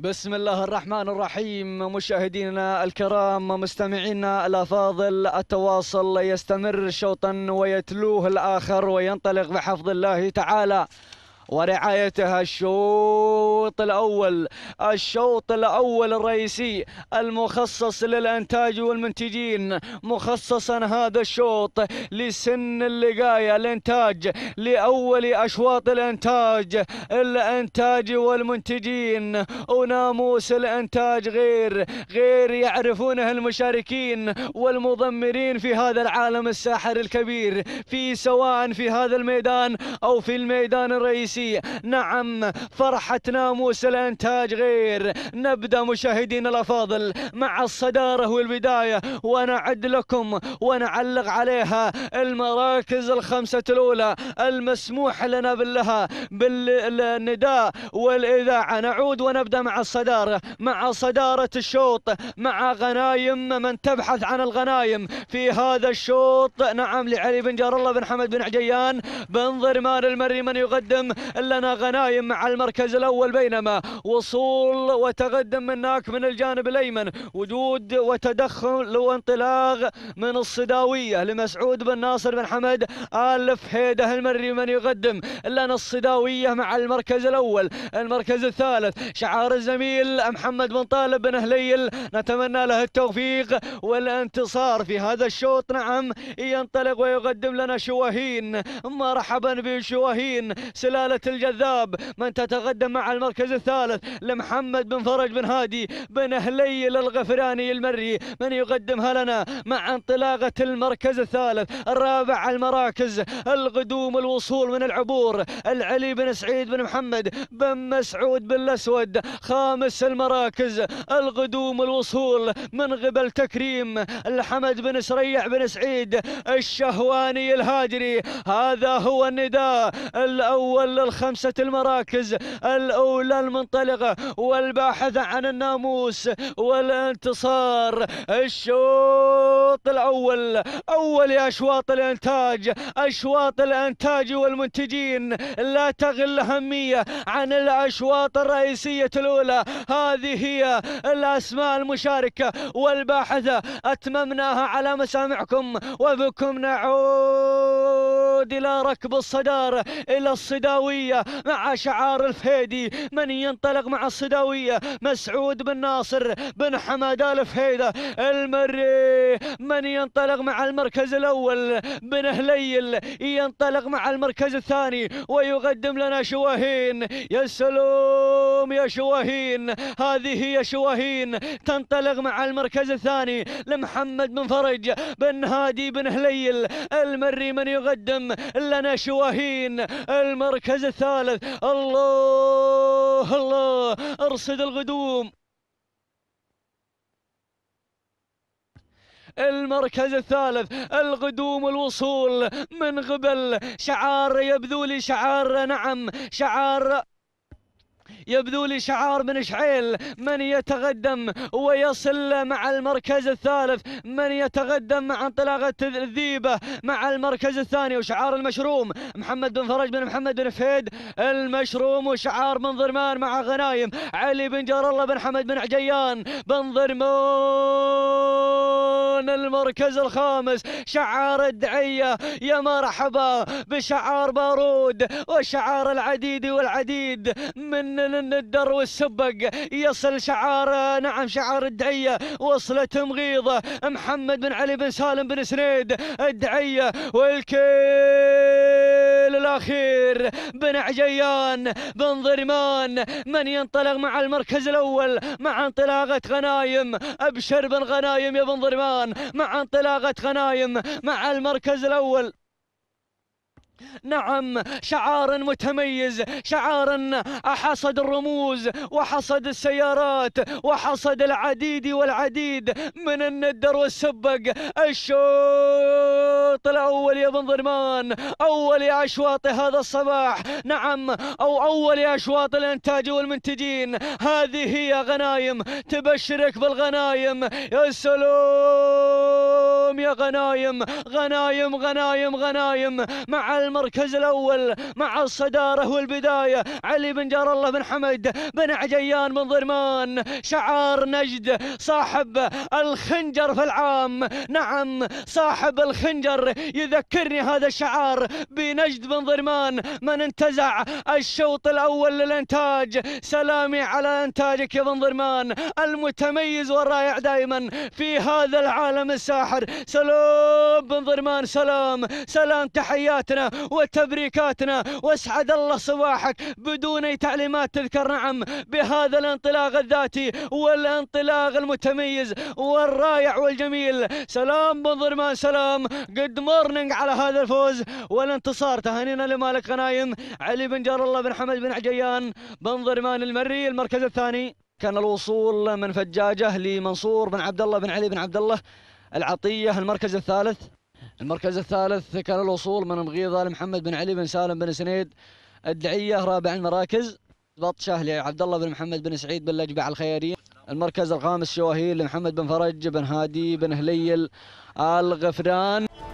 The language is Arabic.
بسم الله الرحمن الرحيم مشاهدينا الكرام مستمعينا الافاضل التواصل يستمر شوطا ويتلوه الاخر وينطلق بحفظ الله تعالى ورعايتها الشوط الأول الشوط الأول الرئيسي المخصص للأنتاج والمنتجين مخصصا هذا الشوط لسن اللقاية الإنتاج لأول أشواط الإنتاج الإنتاج والمنتجين وناموس الإنتاج غير غير يعرفونه المشاركين والمضمرين في هذا العالم الساحر الكبير في سواء في هذا الميدان أو في الميدان الرئيسي الرئيسي نعم فرحة ناموس الانتاج غير نبدا مشاهدينا الافاضل مع الصداره والبدايه ونعد لكم ونعلق عليها المراكز الخمسه الاولى المسموح لنا بالها بالنداء والاذاعه نعود ونبدا مع الصداره مع صداره الشوط مع غنايم من تبحث عن الغنايم في هذا الشوط نعم لعلي بن جار الله بن حمد بن عجيان بن ضرمان المري من يقدم لنا غنايم مع المركز الأول بينما وصول وتقدم من ناك من الجانب الأيمن وجود وتدخل وانطلاق من الصداوية لمسعود بن ناصر بن حمد آل حيده المري من يقدم لنا الصداوية مع المركز الأول المركز الثالث شعار الزميل محمد بن طالب بن هليل نتمنى له التوفيق والانتصار في هذا الشوط نعم ينطلق ويقدم لنا شواهين مرحبا بشواهين سلالة الجذاب من تتقدم مع المركز الثالث لمحمد بن فرج بن هادي بن هليل الغفراني المري من يقدمها لنا مع انطلاقة المركز الثالث الرابع المراكز القدوم الوصول من العبور العلي بن سعيد بن محمد بن مسعود بن الأسود خامس المراكز القدوم الوصول من قبل تكريم الحمد بن سريع بن سعيد الشهواني الهاجري هذا هو النداء الأول الخمسة المراكز الأولى المنطلقة والباحث عن الناموس والانتصار الشوط الأول أول أشواط الإنتاج أشواط الإنتاج والمنتجين لا تغل أهمية عن الأشواط الرئيسية الأولى هذه هي الأسماء المشاركة والباحثة أتممناها على مسامعكم وبكم نعود يعود إلى ركب الصدارة إلى الصداوية مع شعار الفهيدي من ينطلق مع الصداوية مسعود بن ناصر بن حمد الفهيدة المري من ينطلق مع المركز الأول بن هليل ينطلق مع المركز الثاني ويقدم لنا شواهين يا سلام يا شواهين هذه هي شواهين تنطلق مع المركز الثاني لمحمد بن فرج بن هادي بن هليل المري من يقدم لنا شواهين المركز الثالث الله الله ارصد القدوم المركز الثالث القدوم الوصول من قبل شعار يبذولي شعار نعم شعار يبدو لي شعار بن شعيل من يتقدم ويصل مع المركز الثالث من يتقدم مع انطلاقة الذيبة مع المركز الثاني وشعار المشروم محمد بن فرج بن محمد بن فهيد المشروم وشعار بن ضرمان مع غنايم علي بن جار الله بن حمد بن عجيان بن ضرمان يحتلون المركز الخامس شعار الدعية يا مرحبا بشعار بارود وشعار العديد والعديد من الندر والسبق يصل شعار نعم شعار الدعية وصلت مغيضة محمد بن علي بن سالم بن سنيد الدعية والكل الأخير بن عجيان بن ضرمان من ينطلق مع المركز الأول مع انطلاقة غنايم أبشر بن غنايم يا بن ضرمان مع انطلاقة غنايم مع المركز الأول نعم شعار متميز شعار حصد الرموز وحصد السيارات وحصد العديد والعديد من الندر والسبق الشوط الاول يا بن ضرمان اول أشواط هذا الصباح نعم أو اول أشواط الإنتاج والمنتجين هذه هي غنايم تبشرك بالغنايم يا سلام اليوم يا غنايم غنايم غنايم غنايم مع المركز الأول مع الصدارة والبداية علي بن جار الله بن حمد بن عجيان بن ضرمان شعار نجد صاحب الخنجر في العام نعم صاحب الخنجر يذكرني هذا الشعار بنجد بن ضرمان من انتزع الشوط الأول للإنتاج سلامي على إنتاجك يا بن ضرمان المتميز والرائع دائما في هذا العالم الساحر سلام بن ضرمان سلام سلام تحياتنا وتبريكاتنا واسعد الله صباحك بدون اي تعليمات تذكر نعم بهذا الانطلاق الذاتي والانطلاق المتميز والرائع والجميل سلام بن ضرمان سلام جود مورنينج على هذا الفوز والانتصار تهانينا لمالك غنايم علي بن جار الله بن حمد بن عجيان بن ضرمان المري المركز الثاني كان الوصول من فجاجه لمنصور بن عبد الله بن علي بن عبد الله العطية المركز الثالث المركز الثالث كان الوصول من مغيضة لمحمد بن علي بن سالم بن سنيد الدعية رابع المراكز بطشة لعبد الله بن محمد بن سعيد بن لجبع الخيرية المركز الخامس شواهيل لمحمد بن فرج بن هادي بن هليل الغفران